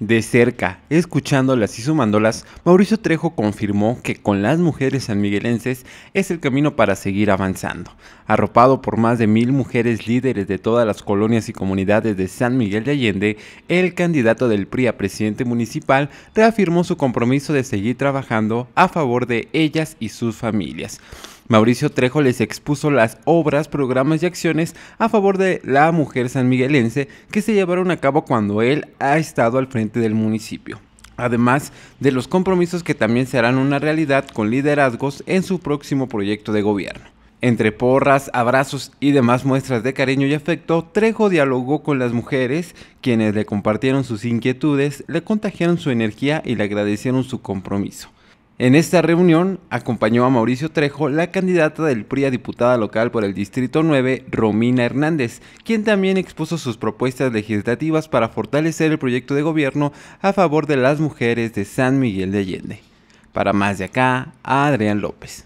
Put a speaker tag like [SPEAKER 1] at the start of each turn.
[SPEAKER 1] De cerca, escuchándolas y sumándolas, Mauricio Trejo confirmó que con las mujeres sanmiguelenses es el camino para seguir avanzando. Arropado por más de mil mujeres líderes de todas las colonias y comunidades de San Miguel de Allende, el candidato del PRI a presidente municipal reafirmó su compromiso de seguir trabajando a favor de ellas y sus familias. Mauricio Trejo les expuso las obras, programas y acciones a favor de la mujer sanmiguelense que se llevaron a cabo cuando él ha estado al frente del municipio además de los compromisos que también serán una realidad con liderazgos en su próximo proyecto de gobierno. Entre porras, abrazos y demás muestras de cariño y afecto, Trejo dialogó con las mujeres, quienes le compartieron sus inquietudes, le contagiaron su energía y le agradecieron su compromiso. En esta reunión acompañó a Mauricio Trejo la candidata del PRI a diputada local por el Distrito 9, Romina Hernández, quien también expuso sus propuestas legislativas para fortalecer el proyecto de gobierno a favor de las mujeres de San Miguel de Allende. Para más de acá, Adrián López.